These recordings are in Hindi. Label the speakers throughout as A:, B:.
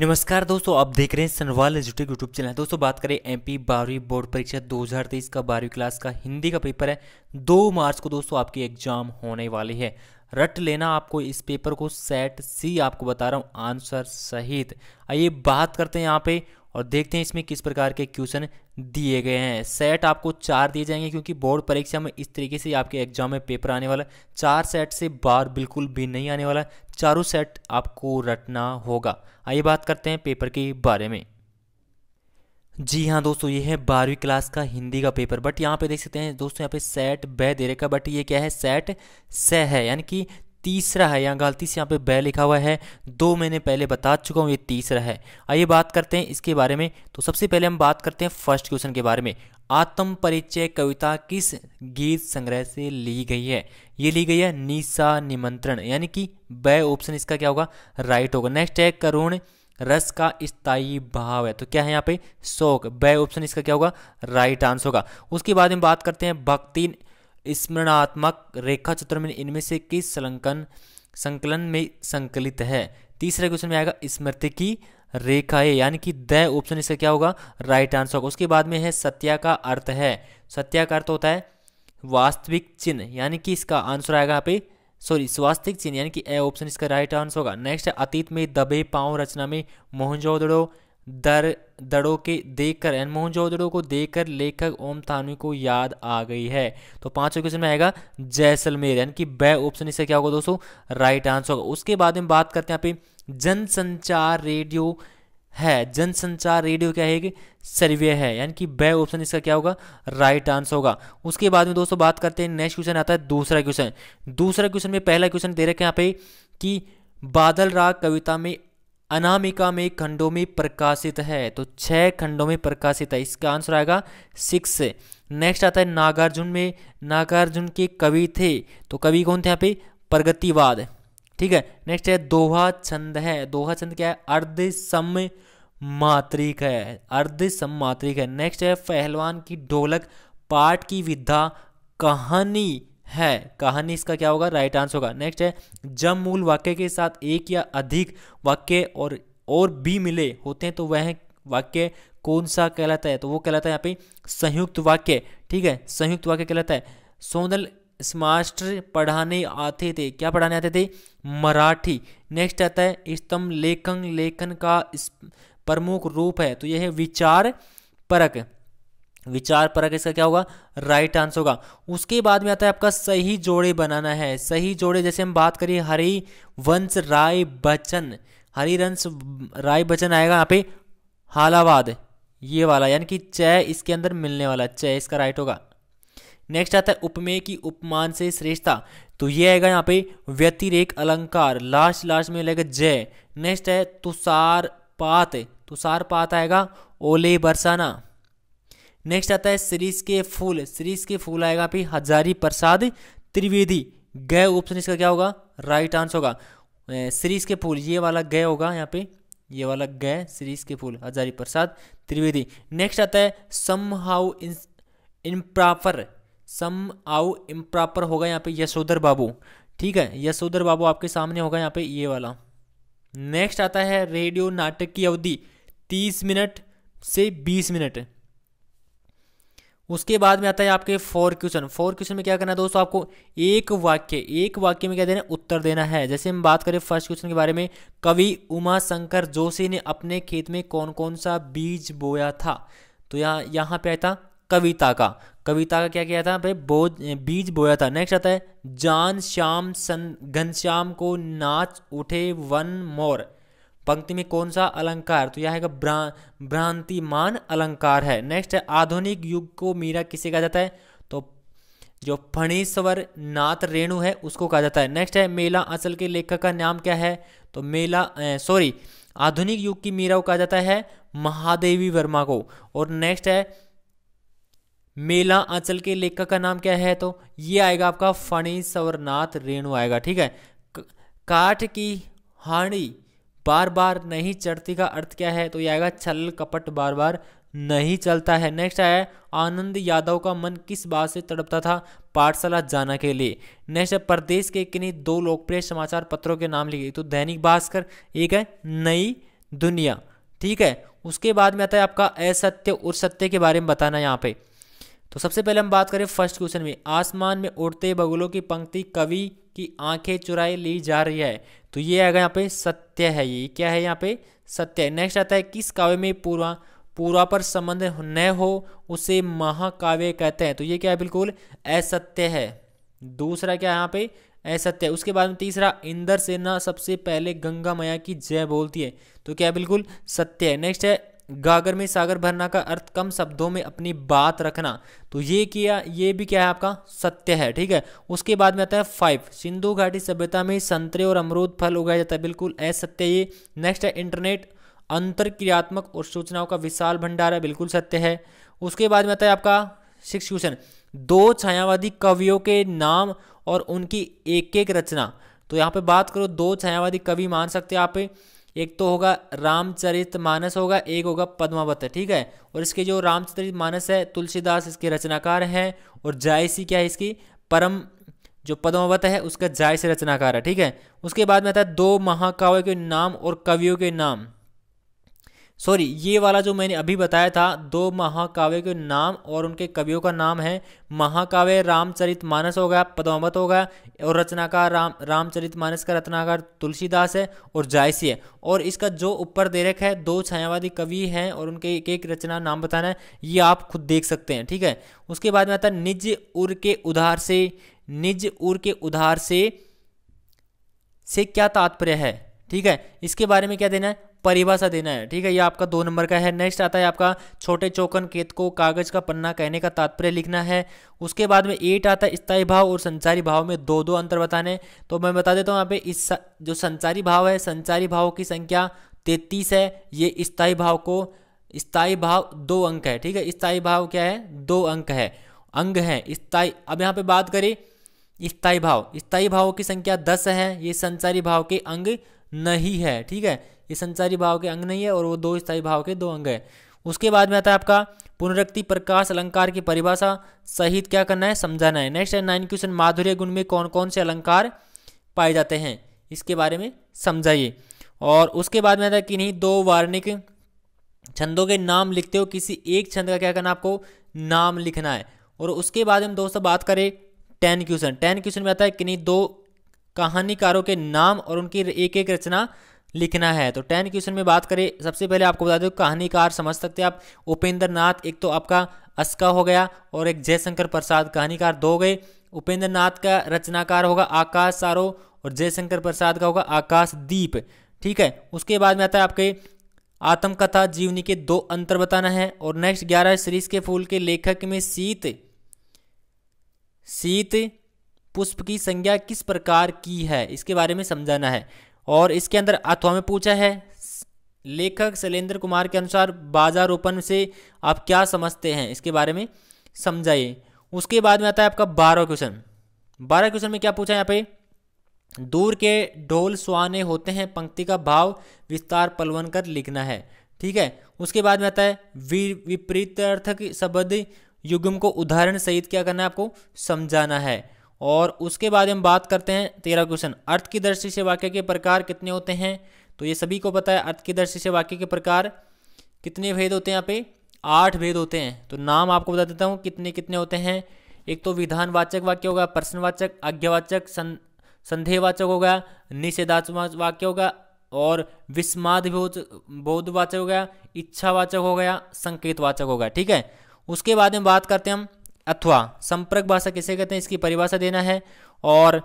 A: नमस्कार दोस्तों आप देख रहे हैं सनवाल एजुटेक यूट्यूब चैनल दोस्तों बात करें एमपी बारहवीं बोर्ड परीक्षा 2023 का बारहवीं क्लास का हिंदी का पेपर है दो मार्च को दोस्तों आपकी एग्जाम होने वाली है रट लेना आपको इस पेपर को सेट सी आपको बता रहा हूँ आंसर सहित आइए बात करते हैं यहाँ पे और देखते हैं इसमें किस प्रकार के क्वेश्चन दिए गए हैं सेट आपको चार दिए जाएंगे क्योंकि बोर्ड परीक्षा में इस तरीके से आपके एग्जाम में पेपर आने वाला चार सेट से बार बिल्कुल भी नहीं आने वाला चारों सेट आपको रटना होगा आइए बात करते हैं पेपर के बारे में जी हाँ दोस्तों ये है बारहवीं क्लास का हिंदी का पेपर बट यहाँ पे देख सकते हैं दोस्तों यहाँ पे सेट बह दे रखा बट ये क्या है सेट स से है यानी कि तीसरा है यहाँ गलती से यहाँ पे बै लिखा हुआ है दो मैंने पहले बता चुका हूँ ये तीसरा है आइए बात करते हैं इसके बारे में तो सबसे पहले हम बात करते हैं फर्स्ट क्वेश्चन के बारे में आत्म परिचय कविता किस गीत संग्रह से ली गई है ये ली गई है निशा निमंत्रण यानी कि बै ऑप्शन इसका क्या होगा राइट होगा नेक्स्ट है करुण रस का स्थायी भाव है तो क्या है यहाँ पे शोक बै ऑप्शन इसका क्या होगा राइट आंसर होगा उसके बाद हम बात करते हैं भक्ति स्मरणात्मक रेखा चित्र में इनमें से किस संकलन संकलन में संकलित है तीसरे क्वेश्चन में आएगा स्मृति की रेखाएं यानी कि द ऑप्शन इसका क्या होगा राइट आंसर होगा उसके बाद में है सत्या का अर्थ है सत्या का अर्थ होता है वास्तविक चिन्ह यानी कि इसका आंसर आएगा यहाँ पे सॉरी स्वास्तविक चिन्ह यानी कि ए ऑप्शन इसका राइट आंसर होगा नेक्स्ट अतीत में दबे पांव रचना में मोहनजोदड़ो दर दड़ों के देखकर मोहन मोहनजोदड़ो को देखकर लेखक ओम थानवी को याद आ गई है तो पांचवें क्वेश्चन में आएगा जैसलमेर यानी कि बै ऑप्शन इससे क्या होगा दोस्तों राइट आंसर होगा उसके बाद में बात करते हैं यहाँ पे जनसंचार रेडियो है जनसंचार रेडियो क्या है सर्वे है यानी कि बै ऑप्शन इसका क्या होगा राइट आंसर होगा उसके बाद में दोस्तों बात करते हैं नेक्स्ट क्वेश्चन आता है दूसरा क्वेश्चन दूसरा क्वेश्चन में पहला क्वेश्चन दे रखे यहाँ पे कि बादल राग कविता में अनामिका में खंडों में प्रकाशित है तो छह खंडों में प्रकाशित है इसका आंसर आएगा सिक्स नेक्स्ट आता है नागार्जुन में नागार्जुन के कवि थे तो कवि कौन थे यहाँ पे प्रगतिवाद ठीक है नेक्स्ट है दोहा छंद है दोहा छंद क्या है अर्ध सम मात्रिक है अर्ध सम मात्रिक है नेक्स्ट है पहलवान की ढोलक पाठ की विद्या कहानी है कहानी इसका क्या होगा राइट आंसर होगा नेक्स्ट है जब मूल वाक्य के साथ एक या अधिक वाक्य और और भी मिले होते हैं तो वह वाक्य कौन सा कहलाता है तो वो कहलाता है यहाँ पे संयुक्त वाक्य ठीक है संयुक्त वाक्य कहलाता है सोनल मास्टर पढ़ाने आते थे क्या पढ़ाने आते थे मराठी नेक्स्ट आता है स्तंभ लेखन लेखन का प्रमुख रूप है तो यह है विचार परक विचार पर इसका क्या होगा राइट आंसर होगा उसके बाद में आता है आपका सही जोड़े बनाना है सही जोड़े जैसे हम बात करें हरि वंश राय बच्चन हरिवंश राय बच्चन आएगा यहाँ पे हालावाद ये वाला यानी कि चय इसके अंदर मिलने वाला चय इसका राइट होगा नेक्स्ट आता है उपमेय की उपमान से श्रेष्ठता तो ये आएगा यहाँ पे व्यतिरेक अलंकार लास्ट लास्ट में लगेगा जय नेक्स्ट है तुषार पात तुषार पात आएगा ओले बरसाना नेक्स्ट आता है सीरीज के फूल सीरीज के फूल आएगा भी हजारी प्रसाद त्रिवेदी गय ऑप्शन इसका क्या होगा राइट आंसर होगा श्रीस के फूल ये वाला गय होगा यहाँ पे ये वाला गय श्रीस के फूल हजारी प्रसाद त्रिवेदी नेक्स्ट आता है सम हाउ प्रॉपर सम इम प्रॉपर होगा यहाँ पे यशोधर बाबू ठीक है यशोधर बाबू आपके सामने होगा यहाँ पे ये वाला नेक्स्ट आता है रेडियो नाटक की अवधि तीस मिनट से बीस मिनट उसके बाद में आता है आपके फोर क्वेश्चन फोर क्वेश्चन में क्या करना है दोस्तों आपको एक वाक्य एक वाक्य में क्या देना है उत्तर देना है जैसे हम बात करें फर्स्ट क्वेश्चन के बारे में कवि उमा शंकर जोशी ने अपने खेत में कौन कौन सा बीज बोया था तो यहाँ यहाँ पे आया था कविता का कविता का क्या किया था भाई बो बीज बोया था नेक्स्ट आता है जान श्याम सन घनश्याम को नाच उठे वन मोर पंक्ति में कौन सा अलंकार तो यह है भ्रांतिमान अलंकार है नेक्स्ट है आधुनिक युग को मीरा किसे कहा जाता है तो जो फणीश्वर नाथ रेणु है उसको कहा जाता है नेक्स्ट है मेला अंचल के लेखक का नाम क्या है तो मेला सॉरी आधुनिक युग की मीरा को कहा जाता है महादेवी वर्मा को और नेक्स्ट है मेला आंचल के लेखक का नाम क्या है तो ये आएगा आपका फणी सवरनाथ रेणु आएगा ठीक है काठ की हाणी बार बार नहीं चढ़ती का अर्थ क्या है तो यह आएगा छल कपट बार बार नहीं चलता है नेक्स्ट आया आनंद यादव का मन किस बात से तड़पता था पाठशाला जाना के लिए नेक्स्ट प्रदेश के किन्हीं दो लोकप्रिय समाचार पत्रों के नाम लिखे तो दैनिक भास्कर एक है नई दुनिया ठीक है उसके बाद में आता है आपका असत्य और सत्य के बारे में बताना यहाँ पे तो सबसे पहले हम बात करें फर्स्ट क्वेश्चन में आसमान में उड़ते बगुलों की पंक्ति कवि की आंखें चुराई ली जा रही है तो ये आएगा यहाँ पे सत्य है ये क्या है यहाँ पे सत्य नेक्स्ट आता है किस काव्य में पूर्वा पूर्वा पर संबंध न हो उसे महाकाव्य कहते हैं तो ये क्या है बिल्कुल असत्य है दूसरा क्या है यहाँ पे असत्य उसके बाद में तीसरा इंद्र सेना सबसे पहले गंगा मैया की जय बोलती है तो क्या बिल्कुल सत्य है नेक्स्ट है गागर में सागर भरना का अर्थ कम शब्दों में अपनी बात रखना तो ये किया ये भी क्या है आपका सत्य है ठीक है उसके बाद में आता है फाइव सिंधु घाटी सभ्यता में संतरे और अमरूद फल उगाया जाता है बिल्कुल असत्य ये नेक्स्ट है इंटरनेट अंतर क्रियात्मक और सूचनाओं का विशाल भंडार है बिल्कुल सत्य है उसके बाद में आता है आपका सिक्स क्वेश्चन दो छायावादी कवियों के नाम और उनकी एक एक रचना तो यहाँ पे बात करो दो छायावादी कवि मान सकते हैं आप एक तो होगा रामचरित मानस होगा एक होगा पद्मावत ठीक है और इसके जो रामचरित मानस है तुलसीदास इसके रचनाकार हैं और जायसी क्या है इसकी परम जो पद्मावत है उसका जायसी रचनाकार है ठीक है उसके बाद में आता है दो महाकाव्य के नाम और कवियों के नाम सॉरी ये वाला जो मैंने अभी बताया था दो महाकाव्य के नाम और उनके कवियों का नाम है महाकाव्य रामचरित मानस होगा पद्मावत होगा और रचनाकार राम रामचरित मानस का रचनाकार तुलसीदास है और जायसी है और इसका जो ऊपर दे है दो छायावादी कवि हैं और उनके एक एक रचना नाम बताना है ये आप खुद देख सकते हैं ठीक है उसके बाद में आता है निज उर के उधार से निज उर के उधार से से क्या तात्पर्य है ठीक है इसके बारे में क्या देना है परिभाषा देना है ठीक है ये आपका दो नंबर का है नेक्स्ट आता है आपका छोटे चौकन केत को कागज का पन्ना कहने का तात्पर्य लिखना है उसके बाद में एट आता है स्थायी भाव और संचारी भाव में दो दो अंतर बताने तो मैं बता देता हूँ यहाँ पे इस जो संचारी भाव है संचारी भाव की संख्या तैतीस है ये स्थायी भाव को स्थायी भाव दो अंक है ठीक है स्थायी भाव क्या है दो अंक है अंग है स्थायी अब यहाँ पे बात करें स्थायी भाव स्थायी भावों की संख्या दस है ये संचारी भाव के अंग नहीं है ठीक है ये संचारी भाव के अंग नहीं है और वो दो स्थायी भाव के दो अंग है उसके बाद में आता है आपका पुनरक्ति प्रकाश अलंकार की परिभाषा सहित क्या करना है समझाना है नेक्स्ट है नाइन क्वेश्चन माधुर्य गुण में कौन कौन से अलंकार पाए जाते हैं इसके बारे में समझाइए और उसके बाद में आता है कि नहीं दो वार्णिक छंदों के नाम लिखते हो किसी एक छंद का क्या करना आपको नाम लिखना है और उसके बाद हम दोस्तों बात करें टेन क्वेश्चन टेन क्वेश्चन में आता है कि नहीं दो कहानीकारों के नाम और उनकी एक एक रचना लिखना है तो टेन क्वेश्चन में बात करें सबसे पहले आपको बता दो कहानीकार समझ सकते हैं आप उपेंद्र नाथ एक तो आपका अस्का हो गया और एक जयशंकर प्रसाद कहानीकार दो गए उपेंद्र नाथ का रचनाकार होगा आकाश सारो और जयशंकर प्रसाद का होगा आकाश दीप ठीक है उसके बाद में आता है आपके आत्मकथा जीवनी के दो अंतर बताना है और नेक्स्ट ग्यारह सीरीज के फूल के लेखक में सीत सीत पुष्प की संज्ञा किस प्रकार की है इसके बारे में समझाना है और इसके अंदर अथवा में पूछा है लेखक शैलेंद्र कुमार के अनुसार बाजारोपण से आप क्या समझते हैं इसके बारे में समझाइए उसके बाद में आता है आपका बारह क्वेश्चन बारह क्वेश्चन में क्या पूछा है यहाँ पे दूर के ढोल सुहाने होते हैं पंक्ति का भाव विस्तार पलवन कर लिखना है ठीक है उसके बाद में आता है विपरीतार्थक शब्द युगम को उदाहरण सहित क्या करना है आपको समझाना है और उसके बाद हम बात करते हैं तेरह क्वेश्चन अर्थ की दृष्टि से वाक्य के प्रकार कितने होते हैं तो ये सभी को पता है अर्थ की दृष्टि से वाक्य के प्रकार कितने भेद होते हैं यहाँ पे आठ भेद होते हैं तो नाम आपको बता देता हूँ कितने कितने होते हैं एक तो विधानवाचक वाक्य होगा प्रश्नवाचक आज्ञावाचक सं संदेहवाचक होगा निषेधात्मक वाक्य होगा और विस्माद बोधवाचक हो गया इच्छावाचक हो गया संकेतवाचक होगा ठीक है उसके बाद में बात करते हैं हम अथवा संपर्क भाषा किसे कहते हैं इसकी परिभाषा देना है और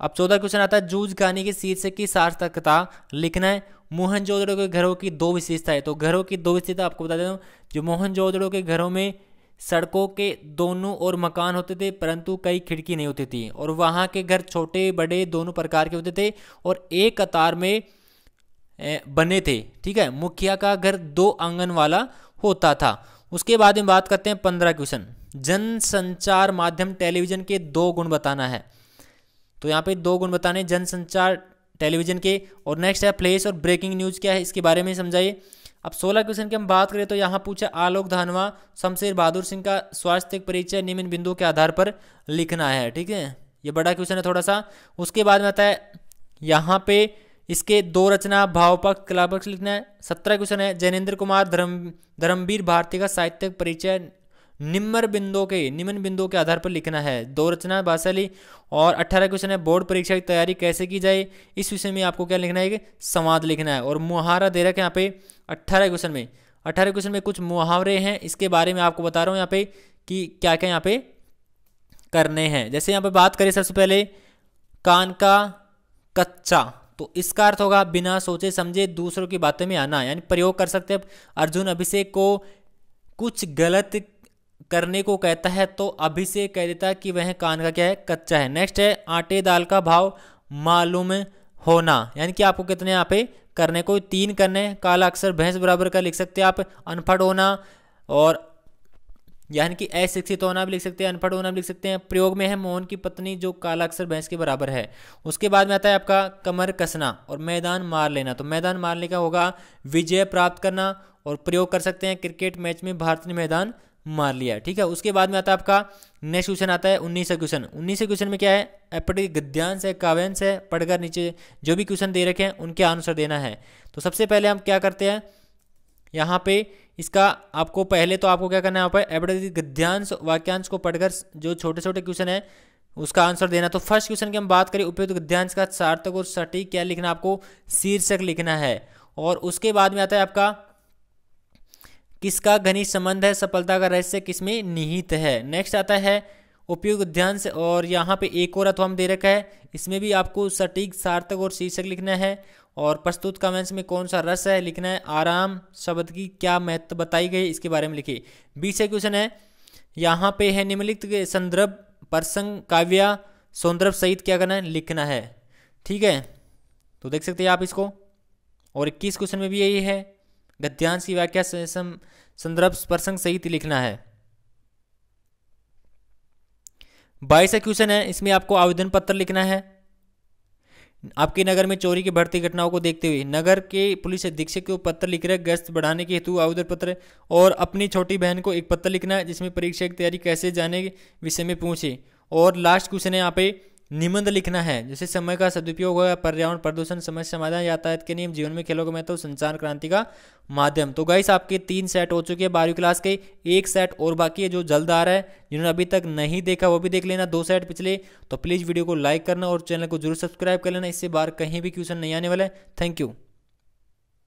A: अब चौदह क्वेश्चन आता है जूझ कहानी के शीर्षक की सार्थकता लिखना है मोहनजोदड़ो के घरों की दो विशेषता है तो घरों की दो विशेषता आपको बता देता हूँ जो मोहनजोदड़ो के घरों में सड़कों के दोनों ओर मकान होते थे परंतु कई खिड़की नहीं होती थी और वहाँ के घर छोटे बड़े दोनों प्रकार के होते थे और एक कतार में बने थे ठीक है मुखिया का घर दो आंगन वाला होता था उसके बाद में बात करते हैं पंद्रह क्वेश्चन जन संचार माध्यम टेलीविज़न के दो गुण बताना है तो यहाँ पे दो गुण बताने जन संचार टेलीविज़न के और नेक्स्ट है प्लेस और ब्रेकिंग न्यूज़ क्या है इसके बारे में समझाइए अब 16 क्वेश्चन की हम बात करें तो यहाँ पूछा आलोक धानवा शमशेर बहादुर सिंह का स्वास्थ्य परिचय निम्न बिंदुओं के आधार पर लिखना है ठीक है ये बड़ा क्वेश्चन है थोड़ा सा उसके बाद में आता है यहाँ पे इसके दो रचना भावपक्ष कलापक्ष लिखना है सत्रह क्वेश्चन है जैनेन्द्र कुमार धर्म धर्मवीर भारती का साहित्य परिचय निम्न बिंदुओं के निम्न बिंदुओं के आधार पर लिखना है दो रचना भाषाली और अट्ठारह क्वेश्चन है बोर्ड परीक्षा की तैयारी कैसे की जाए इस विषय में आपको क्या लिखना है कि संवाद लिखना है और मुहारा दे रखा है यहाँ पे अट्ठारह क्वेश्चन में अट्ठारह क्वेश्चन में कुछ मुहावरे हैं इसके बारे में आपको बता रहा हूँ यहाँ पे कि क्या क्या यहाँ पे करने हैं जैसे यहाँ पे बात करें सबसे पहले कान का कच्चा तो इसका अर्थ होगा बिना सोचे समझे दूसरों की बातों में आना यानी प्रयोग कर सकते हैं अर्जुन अभिषेक को कुछ गलत करने को कहता है तो अभी से कह देता है कि वह कान का क्या है कच्चा है नेक्स्ट है आटे दाल का भाव मालूम होना यानी कि आपको कितने यहाँ पे करने को तीन करने काला अक्षर भैंस बराबर का लिख सकते हैं आप अनपढ़ होना और यानी कि अशिक्षित होना भी लिख सकते हैं अनपढ़ होना भी लिख सकते हैं प्रयोग में है मोहन की पत्नी जो काला अक्षर भैंस के बराबर है उसके बाद में आता है आपका कमर कसना और मैदान मार लेना तो मैदान मारने का होगा विजय प्राप्त करना और प्रयोग कर सकते हैं क्रिकेट मैच में भारत ने मैदान मार लिया ठीक है उसके बाद में आता है आपका नेक्स्ट क्वेश्चन आता है उन्नीस क्वेश्चन उन्नीस क्वेश्चन में क्या है एपटिक गद्यांश है काव्यांश है पढ़कर नीचे जो भी क्वेश्चन दे रखे हैं उनके आंसर देना है तो सबसे पहले हम क्या करते हैं यहाँ पे इसका आपको पहले तो आपको क्या करना है यहाँ पर एपटिक गद्यांश वाक्यांश को पढ़कर जो छोटे छोटे क्वेश्चन है उसका आंसर देना तो फर्स्ट क्वेश्चन की हम बात करें उपयुक्त गद्यांश का सार्थक और सटीक क्या लिखना आपको शीर्षक लिखना है और उसके बाद में आता है आपका किसका घनिष्ठ संबंध है सफलता का रहस्य किसमें निहित है नेक्स्ट आता है उपयुक्त ध्यान से और यहाँ पे एक और अथवा दे रखा है इसमें भी आपको सटीक सार्थक और शीर्षक लिखना है और प्रस्तुत कमेंट्स में कौन सा रस है लिखना है आराम शब्द की क्या महत्व बताई गई इसके बारे में लिखिए बीस क्वेश्चन है यहाँ पे है निम्नलिखित के संदर्भ प्रसंग काव्या सौंदर्भ सहित क्या करना है लिखना है ठीक है तो देख सकते हैं आप इसको और इक्कीस क्वेश्चन में भी यही है गद्यांश की व्याख्या संदर्भ प्रसंग सहित लिखना है बाईस क्वेश्चन है इसमें आपको आवेदन पत्र लिखना है आपके नगर में चोरी की बढ़ती घटनाओं को देखते हुए नगर के पुलिस अधीक्षक को पत्र लिख रहे गश्त बढ़ाने के हेतु आवेदन पत्र और अपनी छोटी बहन को एक पत्र लिखना है जिसमें परीक्षा की तैयारी कैसे जाने विषय में पूछे और लास्ट क्वेश्चन है यहाँ पे निबंध लिखना है जैसे समय का सदुपयोग होगा पर्यावरण प्रदूषण समय समाधान यातायात के नियम जीवन में खेलों का महत्व संचार क्रांति का माध्यम तो गाइस आपके तीन सेट हो चुके हैं बारहवीं क्लास के एक सेट और बाकी है जो जल्द आ रहा है जिन्होंने अभी तक नहीं देखा वो भी देख लेना दो सेट पिछले तो प्लीज़ वीडियो को लाइक करना और चैनल को जरूर सब्सक्राइब कर लेना इससे बार कहीं भी क्वेश्चन नहीं आने वाला है थैंक यू